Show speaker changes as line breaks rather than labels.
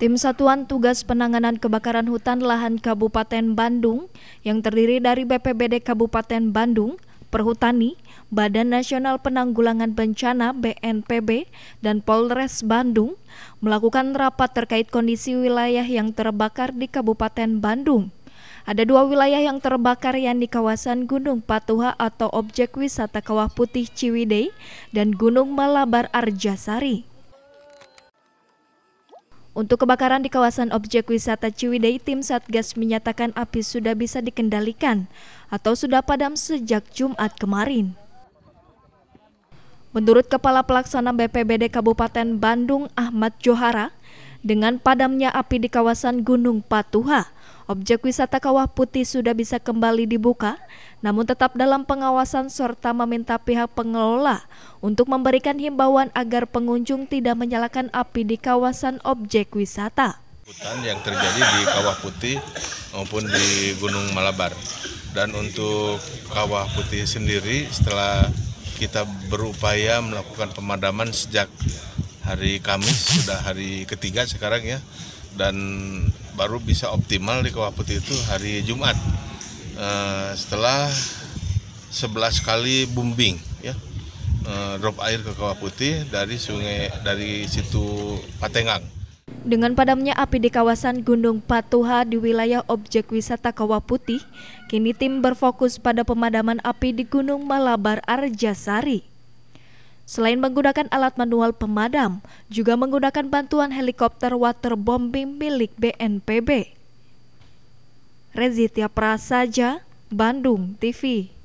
Tim Satuan Tugas Penanganan Kebakaran Hutan Lahan Kabupaten Bandung yang terdiri dari BPBD Kabupaten Bandung, Perhutani, Badan Nasional Penanggulangan Bencana BNPB, dan Polres Bandung melakukan rapat terkait kondisi wilayah yang terbakar di Kabupaten Bandung. Ada dua wilayah yang terbakar di kawasan Gunung Patuha atau objek wisata Kawah Putih Ciwidey dan Gunung Malabar Arjasari. Untuk kebakaran di kawasan objek wisata Ciwidey, tim Satgas menyatakan api sudah bisa dikendalikan atau sudah padam sejak Jumat kemarin. Menurut Kepala Pelaksana BPBD Kabupaten Bandung Ahmad Johara, dengan padamnya api di kawasan Gunung Patuha, objek wisata Kawah Putih sudah bisa kembali dibuka, namun tetap dalam pengawasan serta meminta pihak pengelola untuk memberikan himbauan agar pengunjung tidak menyalakan api di kawasan objek wisata.
Hutan yang terjadi di Kawah Putih maupun di Gunung Malabar. Dan untuk Kawah Putih sendiri setelah kita berupaya melakukan pemadaman sejak hari Kamis sudah hari ketiga sekarang ya dan baru bisa optimal di Kawah Putih itu hari Jumat e, setelah 11 kali bumbing ya e, drop air ke Kawah Putih dari sungai dari situ Patengang.
Dengan padamnya api di kawasan Gunung Patuha di wilayah objek wisata Kawah Putih, kini tim berfokus pada pemadaman api di Gunung Malabar Arjasari. Selain menggunakan alat manual pemadam, juga menggunakan bantuan helikopter waterbombing milik BNPB. Rezitia Prasaja, Bandung TV